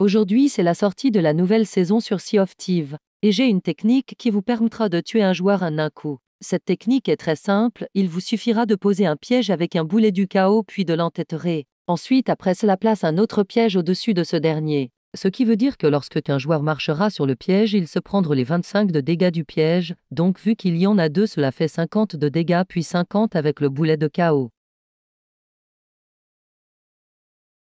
Aujourd'hui, c'est la sortie de la nouvelle saison sur Sea of Thieves, et j'ai une technique qui vous permettra de tuer un joueur en un coup. Cette technique est très simple, il vous suffira de poser un piège avec un boulet du chaos puis de l'entêterer. Ensuite, après cela, place un autre piège au-dessus de ce dernier. Ce qui veut dire que lorsque un joueur marchera sur le piège, il se prendra les 25 de dégâts du piège, donc vu qu'il y en a deux, cela fait 50 de dégâts puis 50 avec le boulet de chaos.